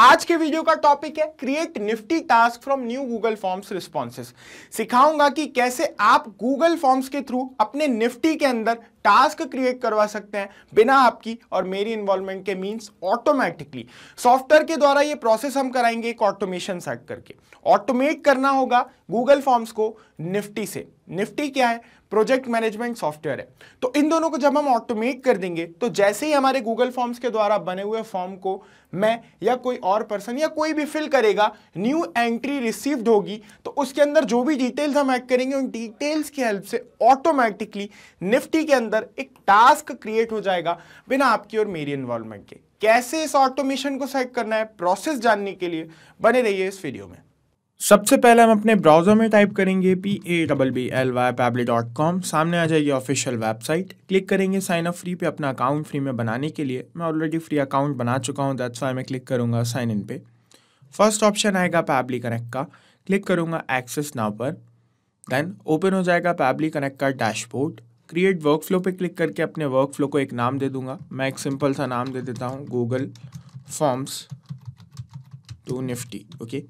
आज के वीडियो का टॉपिक है create Nifty task from new Google Forms responses सिखाऊंगा कि कैसे आप गूगल फॉर्म्स के थ्रू अपने निफ्टी के अंदर टास्क क्रिएट करवा सकते हैं बिना आपकी और मेरी इन्वॉल्वमेंट के मींस ऑटोमेटिकली सॉफ्टवेयर के द्वारा ये प्रोसेस हम कराएंगे एक ऑटोमेशन सेट करके ऑटोमेट करना होगा गूगल फॉर्म्स को निफ्टी से निफ्टी क्या है प्रोजेक्ट मैनेजमेंट सॉफ्टवेयर है तो इन दोनों को जब हम ऑटोमेट कर देंगे तो जैसे ही हमारे गूगल फॉर्म्स के द्वारा बने हुए फॉर्म को मैं या कोई और पर्सन या कोई भी फिल करेगा न्यू एंट्री रिसीव्ड होगी तो उसके अंदर जो भी डिटेल्स हम ऐड करेंगे उन डिटेल्स की हेल्प से ऑटोमेटिकली निफ्टी के अंदर एक टास्क क्रिएट हो जाएगा बिना आपकी और मेरी इन्वॉल्वमेंट के कैसे इस ऑटोमेशन को सेट करना है प्रोसेस जानने के लिए बने रहिए इस वीडियो में सबसे पहले हम अपने ब्राउज़र में टाइप करेंगे P A double B L Y Pabbly dot com सामने आ जाएगी ऑफिशियल वेबसाइट क्लिक करेंगे साइन अप फ्री पे अपना अकाउंट फ्री में बनाने के लिए मैं ऑलरेडी फ्री अकाउंट बना चुका हूँ दैट्स वाई मैं क्लिक करूँगा साइन इन पे फर्स्ट ऑप्शन आएगा पैबली कनेक्ट का क्लिक करूँगा एक्सेस नाव पर देन ओपन हो जाएगा पैबली कनेक्ट का डैशबोर्ड क्रिएट वर्क फ्लो पर क्लिक करके अपने वर्क फ्लो को एक नाम दे दूंगा मैं एक सिंपल सा नाम दे देता हूँ Google Forms to Nifty okay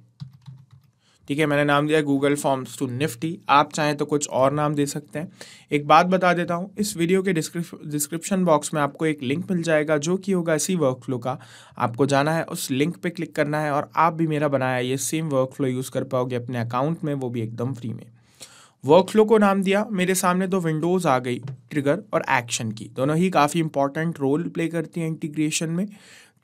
ठीक है मैंने नाम दिया गूगल फॉर्म्स टू निफ्टी आप चाहें तो कुछ और नाम दे सकते हैं एक बात बता देता हूँ इस वीडियो के डिस्क्रिप्शन बॉक्स में आपको एक लिंक मिल जाएगा जो कि होगा इसी फ्लो का आपको जाना है उस लिंक पे क्लिक करना है और आप भी मेरा बनाया ये सेम फ्लो यूज़ कर पाओगे अपने अकाउंट में वो भी एकदम फ्री में वर्क फ्लो को नाम दिया मेरे सामने दो विंडोज़ आ गई ट्रिगर और एक्शन की दोनों ही काफ़ी इंपॉर्टेंट रोल प्ले करती हैं इंटीग्रेशन में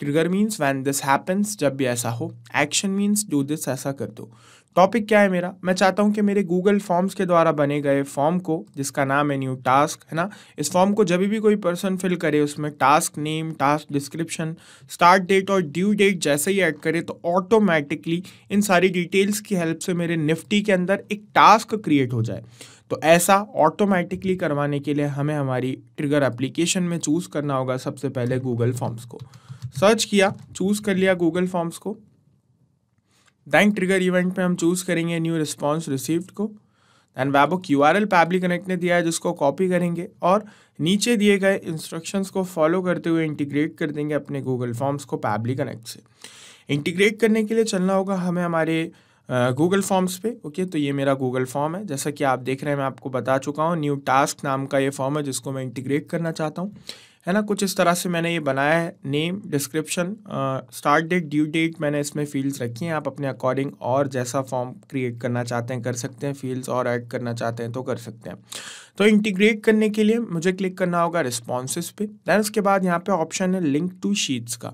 trigger means when this happens जब भी ऐसा हो एक्शन मीन्स डू दिस ऐसा कर दो टॉपिक क्या है मेरा मैं चाहता हूँ कि मेरे गूगल फॉर्म्स के द्वारा बने गए फॉर्म को जिसका नाम है न्यू टास्क है ना इस फॉर्म को जब भी कोई पर्सन फिल करे उसमें task name task description start date और ड्यू डेट जैसे ही ऐड करे तो ऑटोमेटिकली इन सारी डिटेल्स की हेल्प से मेरे निफ्टी के अंदर एक टास्क क्रिएट हो जाए तो ऐसा ऑटोमेटिकली करवाने के लिए हमें हमारी ट्रिगर एप्लीकेशन में चूज़ करना होगा सबसे पहले गूगल फॉर्म्स को सर्च किया चूज़ कर लिया गूगल फॉर्म्स को बैंक ट्रिगर इवेंट में हम चूज करेंगे न्यू रिस्पॉन्स रिसीव्ड को then webhook URL Pabbly Connect ने दिया है जिसको कॉपी करेंगे और नीचे दिए गए इंस्ट्रक्शंस को फॉलो करते हुए इंटीग्रेट कर देंगे अपने गूगल फॉर्म्स को पैबली कनेक्ट से इंटीग्रेट करने के लिए चलना होगा हमें हमारे गूगल फॉर्म्स पे ओके तो ये मेरा गूगल फॉर्म है जैसा कि आप देख रहे हैं मैं आपको बता चुका हूँ न्यू टास्क नाम का ये फॉर्म है जिसको मैं इंटीग्रेट करना चाहता हूँ है ना कुछ इस तरह से मैंने ये बनाया है name description start date due date मैंने इसमें फील्ड्स रखी हैं आप अपने अकॉर्डिंग और जैसा फॉर्म क्रिएट करना चाहते हैं कर सकते हैं फील्ड्स और ऐड करना चाहते हैं तो कर सकते हैं तो इंटीग्रेट करने के लिए मुझे क्लिक करना होगा रिस्पॉन्स पे दैन उसके बाद यहाँ पे ऑप्शन है लिंक टू शीट्स का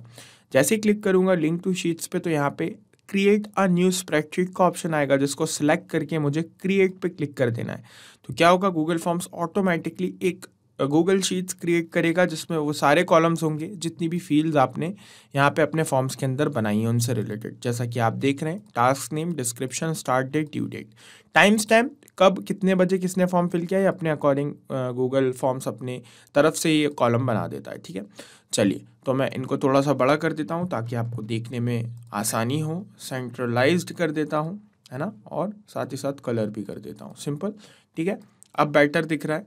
जैसे ही क्लिक करूँगा लिंक टू शीट्स पे तो यहाँ पे क्रिएट अ न्यू स्प्रेडशीट का ऑप्शन आएगा जिसको सिलेक्ट करके मुझे क्रिएट पे क्लिक कर देना है तो क्या होगा गूगल फॉर्म्स ऑटोमेटिकली एक गूगल शीट्स क्रिएट करेगा जिसमें वो सारे कॉलम्स होंगे जितनी भी फील्ड्स आपने यहाँ पे अपने फॉर्म्स के अंदर बनाई हैं उनसे रिलेटेड जैसा कि आप देख रहे हैं task name description start date due date timestamp कब कितने बजे किसने फॉर्म फिल किया है अपने अकॉर्डिंग गूगल फॉर्म्स अपने तरफ से ये कॉलम बना देता है ठीक है चलिए तो मैं इनको थोड़ा सा बड़ा कर देता हूँ ताकि आपको देखने में आसानी हो सेंट्रलाइज्ड कर देता हूँ है ना और साथ ही साथ कलर भी कर देता हूँ सिंपल ठीक है अब बेटर दिख रहा है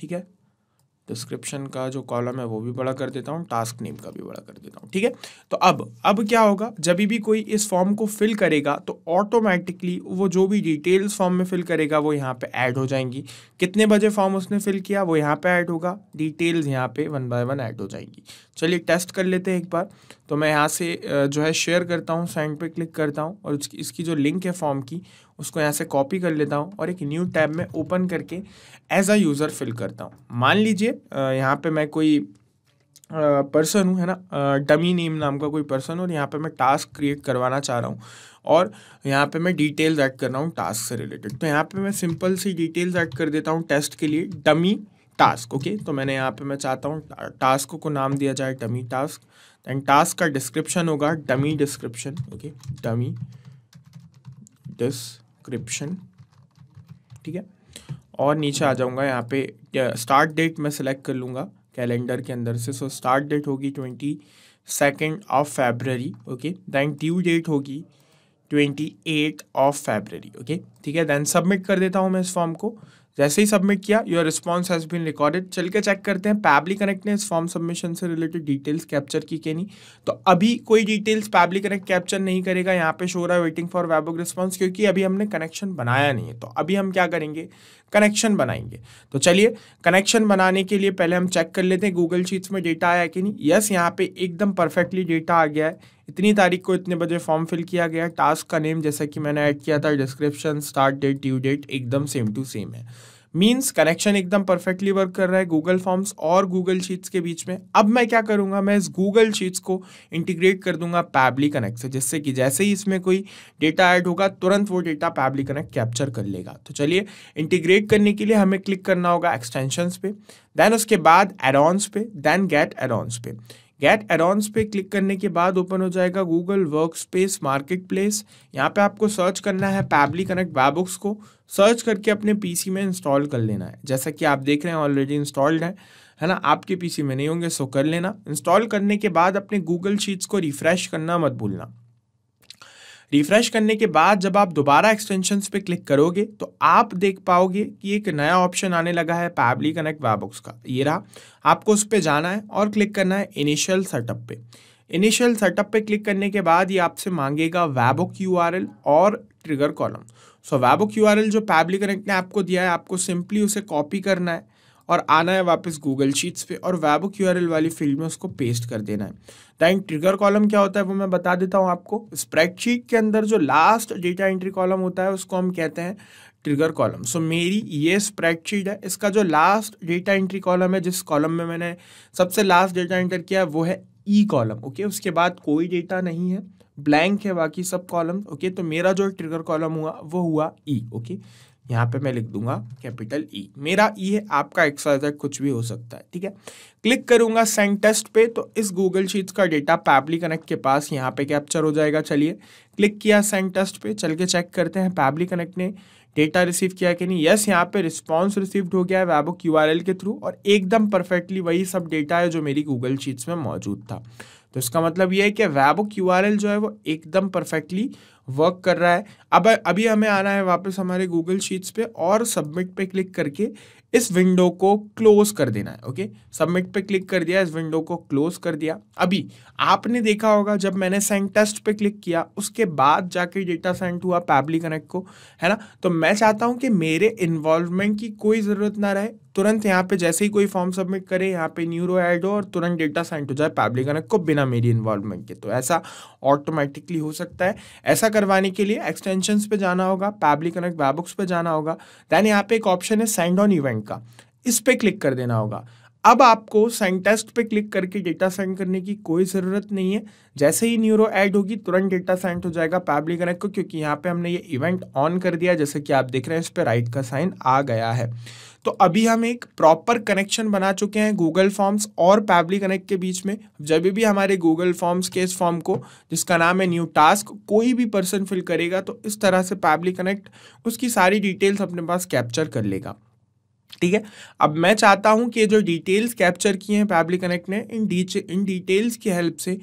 ठीक है डिस्क्रिप्शन का जो कॉलम है वो भी बड़ा कर देता हूँ टास्क नेम का भी बड़ा कर देता हूँ ठीक है तो अब अब क्या होगा जब भी कोई इस फॉर्म को फिल करेगा तो ऑटोमेटिकली वो जो भी डिटेल्स फॉर्म में फिल करेगा वो यहाँ पे ऐड हो जाएंगी कितने बजे फॉर्म उसने फिल किया वो यहाँ पे ऐड होगा डिटेल्स यहाँ पे वन बाय वन ऐड हो जाएंगी चलिए टेस्ट कर लेते हैं एक बार तो मैं यहाँ से जो है शेयर करता हूँ सेंड पर क्लिक करता हूँ और इसकी जो लिंक है फॉर्म की उसको यहाँ से कॉपी कर लेता हूँ और एक न्यू टैब में ओपन करके एज अ यूज़र फिल करता हूँ मान लीजिए यहाँ पे मैं कोई पर्सन हूँ है ना डमी नेम नाम का कोई पर्सन और यहाँ पे मैं टास्क क्रिएट करवाना चाह रहा हूँ और यहाँ पे मैं डिटेल्स ऐड कर रहा हूँ टास्क से रिलेटेड तो यहाँ पे मैं सिंपल सी डिटेल्स ऐड कर देता हूँ टेस्ट के लिए डमी टास्क ओके तो मैंने यहाँ पे मैं चाहता हूँ टास्क को नाम दिया जाए डमी टास्क एंड टास्क का डिस्क्रिप्शन होगा dummy description okay dummy description subscription ठीक है और नीचे आ जाऊंगा यहाँ पे स्टार्ट डेट मैं सिलेक्ट कर लूँगा कैलेंडर के अंदर से सो स्टार्ट डेट होगी twenty second of February okay then due date होगी twenty eight of February okay ठीक है दैन सबमिट कर देता हूँ मैं इस फॉर्म को जैसे ही सबमिट किया your response has been recorded चल के चेक करते हैं पैबली कनेक्ट ने इस फॉर्म सबमिशन से रिलेटेड डिटेल्स कैप्चर की के नहीं तो अभी कोई डिटेल्स पैबली कनेक्ट कैप्चर नहीं करेगा यहाँ पे शो रहा है वेटिंग फॉर वेबुक रिस्पॉन्स क्योंकि अभी हमने कनेक्शन बनाया नहीं है तो अभी हम क्या करेंगे कनेक्शन बनाएंगे तो चलिए कनेक्शन बनाने के लिए पहले हम चेक कर लेते हैं गूगल शीट्स में डेटा आया कि नहीं यस यहाँ पे एकदम परफेक्टली डेटा आ गया है इतनी तारीख को इतने बजे फॉर्म फिल किया गया टास्क का नेम जैसा कि मैंने ऐड किया था description start date due date एकदम सेम टू सेम है मीन्स कनेक्शन एकदम परफेक्टली वर्क कर रहा है गूगल फॉर्म्स और गूगल शीट्स के बीच में अब मैं क्या करूँगा मैं इस गूगल शीट्स को इंटीग्रेट कर दूंगा पैबली कनेक्ट से जिससे कि जैसे ही इसमें कोई डेटा ऐड होगा तुरंत वो डेटा पैबली कनेक्ट कैप्चर कर लेगा तो चलिए इंटीग्रेट करने के लिए हमें क्लिक करना होगा एक्सटेंशंस पे देन उसके बाद एडॉन्स पे देन गेट एडॉन्स पे गेट एडॉन्स पे क्लिक करने के बाद ओपन हो जाएगा Google Workspace Marketplace यहाँ पे आपको सर्च करना है पैबली कनेक्ट बैबुक्स को सर्च करके अपने पीसी में इंस्टॉल कर लेना है जैसा कि आप देख रहे हैं ऑलरेडी इंस्टॉल्ड है है ना आपके पीसी में नहीं होंगे सो कर लेना इंस्टॉल करने के बाद अपने गूगल शीट्स को रिफ्रेश करना मत भूलना रिफ्रेश करने के बाद जब आप दोबारा एक्सटेंशन पे क्लिक करोगे तो आप देख पाओगे कि एक नया ऑप्शन आने लगा है पैबली कनेक्ट वेबॉक्स का ये रहा आपको उस पर जाना है और क्लिक करना है इनिशियल सेटअप पे इनिशियल सेटअप पे क्लिक करने के बाद ये आपसे मांगेगा वेबोक यू और trigger column so webhook URL जो पैबली कनेक्ट ने आपको दिया है आपको सिंपली उसे कॉपी करना है और आना है वापस गूगल शीट्स पे और वेबो क्यू वाली फील्ड में उसको पेस्ट कर देना है देन ट्रिगर कॉलम क्या होता है वो मैं बता देता हूँ आपको स्प्रेडशीट के अंदर जो लास्ट डेटा एंट्री कॉलम होता है उसको हम कहते हैं ट्रिगर कॉलम सो मेरी ये स्प्रेडशीट है इसका जो लास्ट डेटा एंट्री कॉलम है जिस कॉलम में मैंने सबसे लास्ट डेटा एंटर किया वो है ई कॉलम ओके उसके बाद कोई डेटा नहीं है ब्लैंक है बाकी सब कॉलम ओके okay? तो मेरा जो ट्रिगर कॉलम हुआ वो हुआ ई e, ओके okay? यहाँ पे मैं लिख दूंगा कैपिटल ई e। मेरा ई e है आपका एक्सरसाइज कुछ भी हो सकता है ठीक है क्लिक करूंगा सेंड टेस्ट पे तो इस गूगल शीट्स का डेटा पैबली कनेक्ट के पास यहाँ पे कैप्चर हो जाएगा चलिए क्लिक किया सेंड टेस्ट पे चल के चेक करते हैं पैबली कनेक्ट ने डेटा रिसीव किया कि नहीं यस यहाँ पे रिस्पॉन्स रिसीव्ड हो गया है वैबो क्यू के थ्रू और एकदम परफेक्टली वही सब डेटा है जो मेरी गूगल शीट्स में मौजूद था तो इसका मतलब ये है कि वैबो क्यू जो है वो एकदम परफेक्टली वर्क कर रहा है अब अभी हमें आना है वापस हमारे गूगल शीट्स पे और सबमिट पे क्लिक करके इस विंडो को क्लोज कर देना है ओके सबमिट पे क्लिक कर दिया इस विंडो को क्लोज कर दिया अभी आपने देखा होगा जब मैंने सेंड टेस्ट पे क्लिक किया उसके बाद जाके डेटा सेंड हुआ पैबली कनेक्ट को है ना तो मैं चाहता हूँ कि मेरे इन्वॉल्वमेंट की कोई ज़रूरत ना रहे तुरंत यहाँ पे जैसे ही कोई फॉर्म सबमिट करे यहाँ पे न्यूरो ऐड हो और तुरंत डेटा सेंट हो जाए पैबली कनेक्ट को बिना मेरी इन्वॉल्वमेंट के तो ऐसा ऑटोमेटिकली हो सकता है ऐसा कर करवाने के लिए एक्सटेंशन पे जाना होगा पैबली कनेक्ट वेबुक्स पे जाना होगा देन यहाँ पे एक ऑप्शन है सेंड ऑन इवेंट का इस पर क्लिक कर देना होगा अब आपको टेस्ट पे क्लिक करके डेटा सेंड करने की कोई ज़रूरत नहीं है जैसे ही न्यूरो ऐड होगी तुरंत डेटा सेंड हो जाएगा पैबली कनेक्ट को क्योंकि यहाँ पे हमने ये इवेंट ऑन कर दिया जैसे कि आप देख रहे हैं इस पर राइट का साइन आ गया है तो अभी हम एक प्रॉपर कनेक्शन बना चुके हैं गूगल फॉर्म्स और पैबली कनेक्ट के बीच में जब भी हमारे गूगल फॉर्म्स के इस फॉर्म को जिसका नाम है न्यू टास्क कोई भी पर्सन फिल करेगा तो इस तरह से पैबली कनेक्ट उसकी सारी डिटेल्स अपने पास कैप्चर कर लेगा ठीक है अब मैं चाहता हूं कि जो डिटेल्स कैप्चर किए हैं पैब्लिक कनेक्ट ने इन इन डिटेल्स की हेल्प से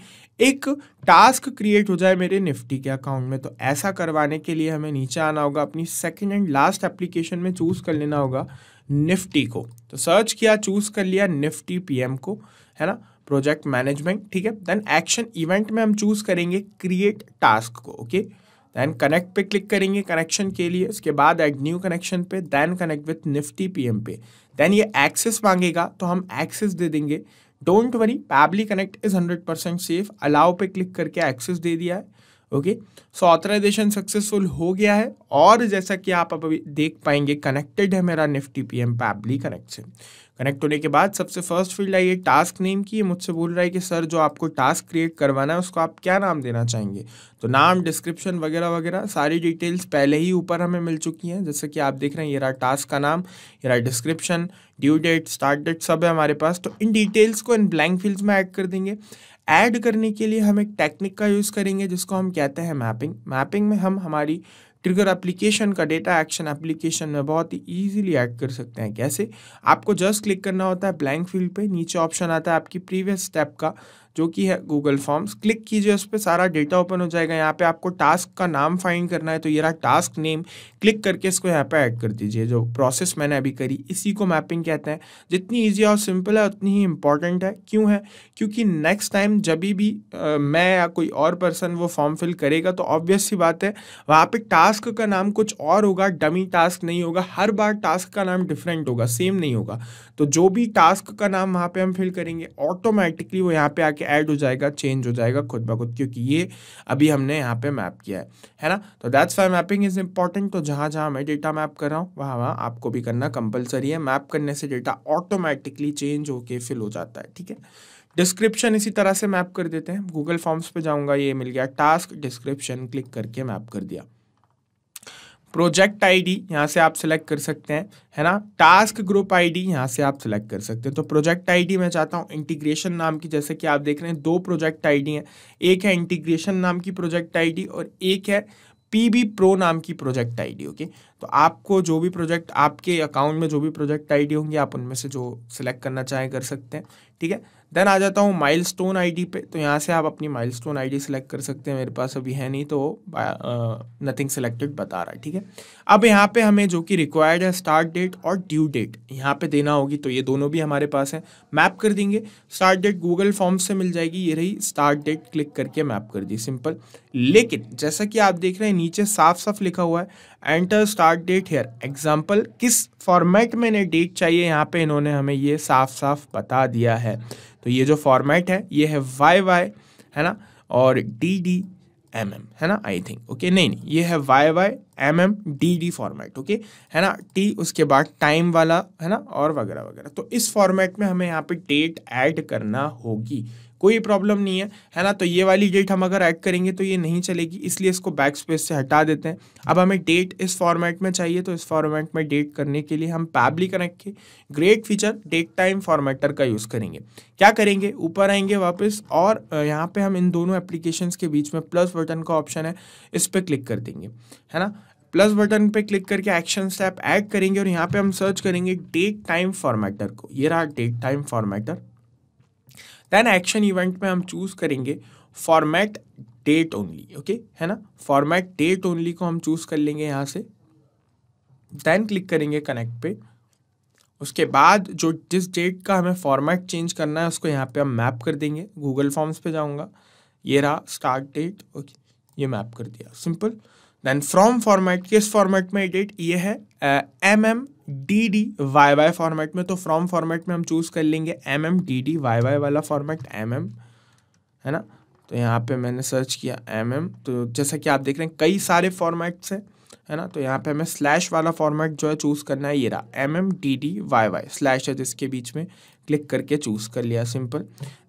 एक टास्क क्रिएट हो जाए मेरे निफ्टी के अकाउंट में तो ऐसा करवाने के लिए हमें नीचे आना होगा अपनी सेकेंड एंड लास्ट एप्लीकेशन में चूज़ कर लेना होगा निफ्टी को तो सर्च किया चूज़ कर लिया निफ्टी पी को है ना प्रोजेक्ट मैनेजमेंट ठीक है देन एक्शन इवेंट में हम चूज़ करेंगे क्रिएट टास्क को ओके okay? देन कनेक्ट पे क्लिक करेंगे कनेक्शन के लिए उसके बाद एड न्यू कनेक्शन पे then connect with Nifty P पे देन ये एक्सेस मांगेगा तो हम एक्सेस दे देंगे don't worry Pabbly Connect is hundred percent safe allow पे क्लिक करके एक्सेस दे दिया है ओके सो ऑथराइजेशन सक्सेसफुल हो गया है और जैसा कि आप अभी देख पाएंगे कनेक्टेड है मेरा Nifty P M Pabbly Connect से कनेक्ट होने के बाद सबसे फर्स्ट फील्ड आई है टास्क नेम की मुझसे बोल रहा है कि सर जो आपको टास्क क्रिएट करवाना है उसको आप क्या नाम देना चाहेंगे तो नाम डिस्क्रिप्शन वगैरह वगैरह सारी डिटेल्स पहले ही ऊपर हमें मिल चुकी हैं जैसे कि आप देख रहे हैं ये रहा टास्क का नाम ये रहा description due date start date सब है हमारे पास तो इन डिटेल्स को इन ब्लैंक फील्ड्स में ऐड कर देंगे ऐड करने के लिए हम एक टेक्निक का यूज़ करेंगे जिसको हम कहते हैं मैपिंग मैपिंग में हम हमारी ट्रिगर एप्लीकेशन का डेटा एक्शन एप्लीकेशन में बहुत ही ईजिली ऐड कर सकते हैं कैसे आपको जस्ट क्लिक करना होता है ब्लैंक फील्ड पे नीचे ऑप्शन आता है आपकी प्रीवियस स्टेप का जो कि है गूगल फॉर्म्स क्लिक कीजिए उस पर सारा डेटा ओपन हो जाएगा यहाँ पे आपको टास्क का नाम फाइंड करना है तो ये रहा टास्क नेम क्लिक करके इसको यहाँ पे ऐड कर दीजिए जो प्रोसेस मैंने अभी करी इसी को मैपिंग कहते हैं जितनी ईजी और सिंपल है उतनी ही इंपॉर्टेंट है क्यों है क्योंकि नेक्स्ट टाइम जब भी आ, मैं या कोई और पर्सन वो फॉर्म फिल करेगा तो ऑब्वियस ही बात है वहाँ पर टास्क का नाम कुछ और होगा डमी टास्क नहीं होगा हर बार टास्क का नाम डिफरेंट होगा सेम नहीं होगा तो जो भी टास्क का नाम वहाँ पर हम फिल करेंगे ऑटोमेटिकली वो यहाँ पर आके ऐड हो जाएगा चेंज हो जाएगा खुद ब खुद क्योंकि ये अभी हमने यहाँ पे मैप किया है है ना तो that's why mapping is important तो जहाँ जहाँ मैं डेटा मैप कर रहा हूँ वहाँ वहाँ आपको भी करना कंपलसरी है मैप करने से डेटा ऑटोमेटिकली चेंज होके फिल हो जाता है ठीक है डिस्क्रिप्शन इसी तरह से मैप कर देते हैं गूगल फॉर्म्स पे जाऊँगा ये मिल गया टास्क डिस्क्रिप्शन क्लिक करके मैप कर दिया प्रोजेक्ट आईडी यहाँ से आप सिलेक्ट कर सकते हैं है ना टास्क ग्रुप आईडी यहाँ से आप सिलेक्ट कर सकते हैं तो प्रोजेक्ट आईडी मैं चाहता हूँ इंटीग्रेशन नाम की जैसे कि आप देख रहे हैं दो प्रोजेक्ट आईडी हैं एक है इंटीग्रेशन नाम की प्रोजेक्ट आईडी और एक है पी बी प्रो नाम की प्रोजेक्ट आईडी ओके तो आपको जो भी प्रोजेक्ट आपके अकाउंट में जो भी प्रोजेक्ट आईडी होंगी आप उनमें से जो सिलेक्ट करना चाहें कर सकते हैं ठीक है देन आ जाता हूँ माइल स्टोन पे तो यहाँ से आप अपनी माइलस्टोन आईडी सिलेक्ट कर सकते हैं मेरे पास अभी है नहीं तो नथिंग सिलेक्टेड बता रहा है ठीक है अब यहाँ पे हमें जो कि रिक्वायर्ड है स्टार्ट डेट और ड्यू डेट यहाँ पे देना होगी तो ये दोनों भी हमारे पास है मैप कर देंगे स्टार्ट डेट गूगल फॉर्म से मिल जाएगी ये रही स्टार्ट डेट क्लिक करके मैप कर दी सिंपल लेकिन जैसा कि आप देख रहे हैं नीचे साफ साफ लिखा हुआ है enter start date here example किस फॉर्मेट में इन्हें डेट चाहिए यहाँ पे इन्होंने हमें ये साफ साफ बता दिया है तो ये जो फॉर्मेट है ये है वाई वाई है ना और डी डी एम एम है ना आई थिंक ओके नहीं नहीं ये है Y Y M M D D format okay है ना टी उसके बाद टाइम वाला है ना और वगैरह वगैरह तो इस फॉर्मेट में हमें यहाँ पे डेट ऐड करना होगी कोई प्रॉब्लम नहीं है है ना तो ये वाली डेट हम अगर ऐड करेंगे तो ये नहीं चलेगी इसलिए इसको बैक स्पेस से हटा देते हैं अब हमें डेट इस फॉर्मेट में चाहिए तो इस फॉर्मेट में डेट करने के लिए हम पैबली कनेक्ट के great feature date time formatter का यूज़ करेंगे क्या करेंगे ऊपर आएंगे वापस और यहाँ पे हम इन दोनों एप्लीकेशन के बीच में प्लस बटन का ऑप्शन है इस पर क्लिक कर देंगे है ना प्लस बटन पे क्लिक करके एक्शन स्टेप ऐड करेंगे और यहाँ पे हम सर्च करेंगे डेट टाइम फॉर्मेटर को ये रहा date time formatter then action event में हम चूज करेंगे फॉर्मेट डेट ओनली ओके है ना फॉर्मेट डेट ओनली को हम चूज कर लेंगे यहाँ से देन क्लिक करेंगे कनेक्ट पे उसके बाद जो जिस डेट का हमें फॉर्मेट चेंज करना है उसको यहाँ पे हम मैप कर देंगे गूगल फॉर्म्स पे जाऊँगा ये रहा स्टार्ट डेट ओके ये मैप कर दिया सिंपल देन फ्रॉम फॉर्मेट किस फॉर्मेट में एडिट ये है M M D D Y Y format में तो फ्रॉम फॉर्मेट में हम चूज़ कर लेंगे M M D D Y Y वाला फॉर्मेट एम एम है ना तो यहाँ पे मैंने सर्च किया एम एम तो जैसा कि आप देख रहे हैं कई सारे फॉर्मेट्स हैं है ना तो यहाँ पे हमें स्लैश वाला फॉर्मेट जो है चूज़ करना है ये रहा M M D D Y Y slash है जिसके बीच में क्लिक करके चूज़ कर लिया सिंपल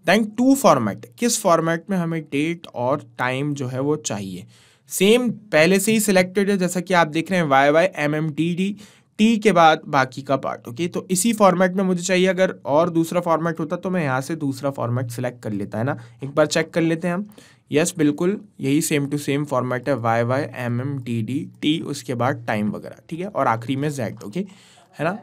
देन टू फॉर्मेट किस फॉर्मेट में हमें डेट और टाइम जो है वो चाहिए सेम पहले से ही सिलेक्टेड है जैसा कि आप देख रहे हैं Y Y M M T D T के बाद बाकी का पार्ट ओके तो इसी फॉर्मेट में मुझे चाहिए अगर और दूसरा फॉर्मेट होता तो मैं यहाँ से दूसरा फॉर्मेट सेलेक्ट कर लेता है ना एक बार चेक कर लेते हैं हम यस yes, बिल्कुल यही सेम टू सेम फॉर्मेट है Y Y M M T D T उसके बाद टाइम वगैरह ठीक है और आखिरी में जेड ओके है ना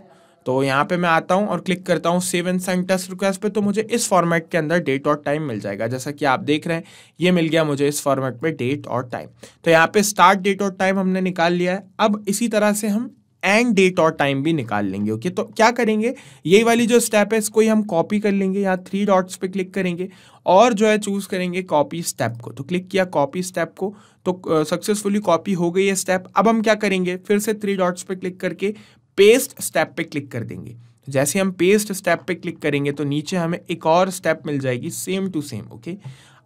तो यहाँ पे मैं आता हूँ और क्लिक करता हूँ save and send test request पे तो मुझे इस फॉर्मेट के अंदर डेट और टाइम मिल जाएगा जैसा कि आप देख रहे हैं ये मिल गया मुझे इस फॉर्मेट में डेट और टाइम तो यहाँ पे स्टार्ट डेट और टाइम हमने निकाल लिया है अब इसी तरह से हम एंड डेट और टाइम भी निकाल लेंगे ओके तो क्या करेंगे यही वाली जो स्टेप है इसको ही हम कॉपी कर लेंगे यहाँ थ्री डॉट्स पे क्लिक करेंगे और जो है चूज़ करेंगे कॉपी स्टेप को तो क्लिक किया कॉपी स्टेप को तो सक्सेसफुली कॉपी हो गई है स्टेप अब हम क्या करेंगे फिर से थ्री डॉट्स पे क्लिक करके पेस्ट स्टेप पे क्लिक कर देंगे जैसे हम पेस्ट स्टेप पे क्लिक करेंगे तो नीचे हमें एक और स्टेप मिल जाएगी सेम टू सेम ओके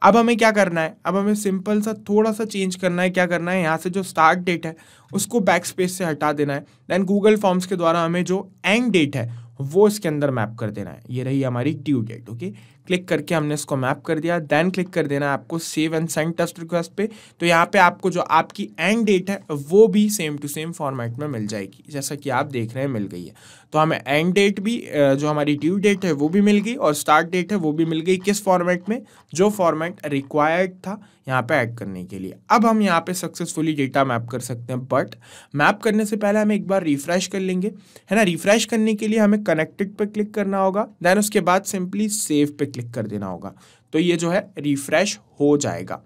अब हमें क्या करना है अब हमें सिंपल सा थोड़ा सा चेंज करना है क्या करना है यहाँ से जो स्टार्ट डेट है उसको बैक स्पेस से हटा देना है देन गूगल फॉर्म्स के द्वारा हमें जो एंड डेट है वो इसके अंदर मैप कर देना है ये रही हमारी ड्यू डेट ओके क्लिक करके हमने इसको मैप कर दिया देन क्लिक कर देना आपको save and send test request पे तो यहाँ पे आपको जो आपकी एंड डेट है वो भी सेम टू सेम फॉर्मेट में मिल जाएगी जैसा कि आप देख रहे हैं मिल गई है तो हमें एंड डेट भी जो हमारी ड्यू डेट है वो भी मिल गई और स्टार्ट डेट है वो भी मिल गई किस फॉर्मेट में जो फॉर्मेट रिक्वायर्ड था यहाँ पे ऐड करने के लिए अब हम यहाँ पे सक्सेसफुली डेटा मैप कर सकते हैं बट मैप करने से पहले हम एक बार रिफ्रेश कर लेंगे है ना रिफ्रेश करने के लिए हमें कनेक्टेड पे क्लिक करना होगा देन उसके बाद सिंपली सेव पे क्लिक क्लिक कर देना होगा तो ये जो है रिफ्रेश हो जाएगा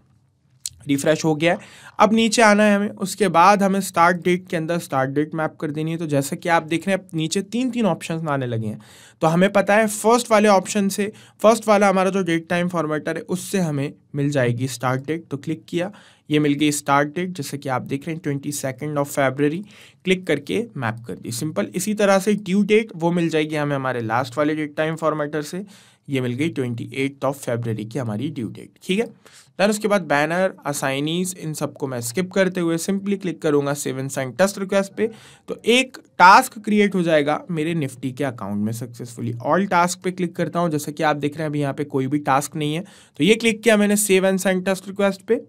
रिफ्रेश हो गया है अब नीचे आना है हमें उसके बाद हमें स्टार्ट डेट के अंदर स्टार्ट डेट मैप कर देनी है तो जैसा कि आप देख रहे हैं नीचे तीन तीन ऑप्शन आने लगे हैं तो हमें पता है फर्स्ट वाले ऑप्शन से फर्स्ट वाला हमारा जो डेट टाइम फॉर्मेटर है उससे हमें मिल जाएगी स्टार्ट डेट तो क्लिक किया ये मिल गई स्टार्ट डेट जैसे कि आप देख रहे हैं twenty second of February click करके मैप कर दी सिंपल इसी तरह से ड्यू डेट वो मिल जाएगी हमें हमारे लास्ट वाले डेट टाइम फॉर्मेटर से ये मिल गई ट्वेंटी एट ऑफ फेबररी की हमारी ड्यू डेट ठीक है दैन उसके बाद बैनर असाइनीज इन सबको मैं स्किप करते हुए सिंपली क्लिक करूंगा save and sign test request पे तो एक टास्क क्रिएट हो जाएगा मेरे निफ्टी के अकाउंट में सक्सेसफुली ऑल टास्क पे क्लिक करता हूँ जैसे कि आप देख रहे हैं अभी यहाँ पे कोई भी टास्क नहीं है तो ये क्लिक किया मैंने save and sign test request पे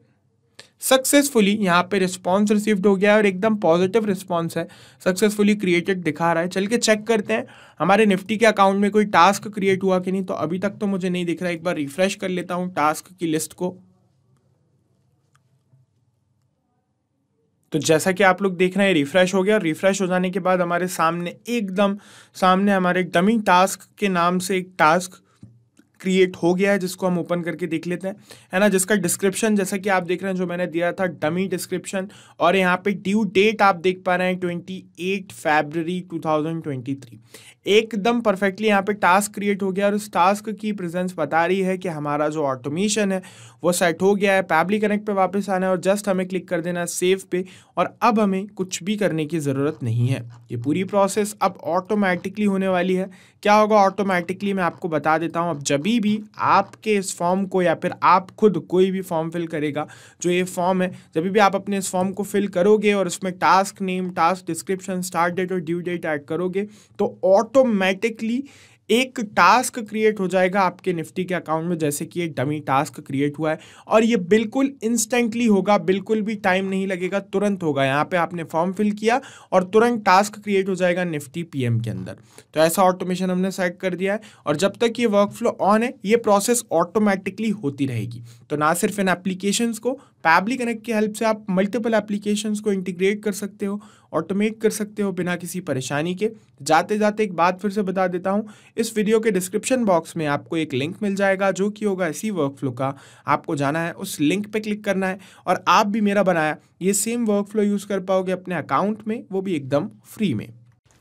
सक्सेसफुली यहाँ पे रिस्पॉन्स रिसीव्ड हो गया है और एकदम पॉजिटिव रिस्पॉन्स है सक्सेसफुली क्रिएटेड दिखा रहा है चल के चेक करते हैं हमारे निफ्टी के अकाउंट में कोई टास्क क्रिएट हुआ कि नहीं तो अभी तक तो मुझे नहीं दिख रहा एक बार रिफ्रेश कर लेता हूँ टास्क की लिस्ट को तो जैसा कि आप लोग देख रहे हैं रिफ्रेश हो गया और रिफ्रेश हो जाने के बाद हमारे सामने एकदम सामने हमारे डमी टास्क के नाम से एक टास्क क्रिएट हो गया है जिसको हम ओपन करके देख लेते हैं है ना जिसका डिस्क्रिप्शन जैसा कि आप देख रहे हैं जो मैंने दिया था डमी डिस्क्रिप्शन और यहाँ पे ड्यू डेट आप देख पा रहे हैं twenty eight February two thousand twenty three एकदम परफेक्टली यहाँ पे टास्क क्रिएट हो गया और उस टास्क की प्रेजेंस बता रही है कि हमारा जो ऑटोमेशन है वो सेट हो गया है पैबली कनेक्ट पे वापस आना है और जस्ट हमें क्लिक कर देना है सेव पे और अब हमें कुछ भी करने की ज़रूरत नहीं है ये पूरी प्रोसेस अब ऑटोमेटिकली होने वाली है क्या होगा ऑटोमेटिकली मैं आपको बता देता हूँ अब जब भी आपके इस फॉर्म को या फिर आप खुद कोई भी फॉर्म फिल करेगा जो ये फॉर्म है जब भी आप अपने इस फॉर्म को फिल करोगे और उसमें task name task description start date और ड्यू डेट ऐड करोगे तो ऑटो ऑटोमेटिकली एक टास्क क्रिएट हो जाएगा आपके निफ्टी के अकाउंट में जैसे कि एक डमी टास्क क्रिएट हुआ है और ये बिल्कुल इंस्टेंटली होगा बिल्कुल भी टाइम नहीं लगेगा तुरंत होगा यहाँ पे आपने फॉर्म फिल किया और तुरंत टास्क क्रिएट हो जाएगा निफ्टी पीएम के अंदर तो ऐसा ऑटोमेशन हमने सेट कर दिया है और जब तक ये वर्क फ्लो ऑन है ये प्रोसेस ऑटोमेटिकली होती रहेगी तो ना सिर्फ इन एप्लीकेशन को पैबली कनेक्ट की हेल्प से आप मल्टीपल एप्लीकेशन को इंटीग्रेट कर सकते हो ऑटोमेट कर सकते हो बिना किसी परेशानी के जाते जाते एक बात फिर से बता देता हूँ इस वीडियो के डिस्क्रिप्शन बॉक्स में आपको एक लिंक मिल जाएगा जो कि होगा इसी वर्कफ्लो का आपको जाना है उस लिंक पर क्लिक करना है और आप भी मेरा बनाया ये सेम वर्कफ्लो यूज़ कर पाओगे अपने अकाउंट में वो भी एकदम फ्री में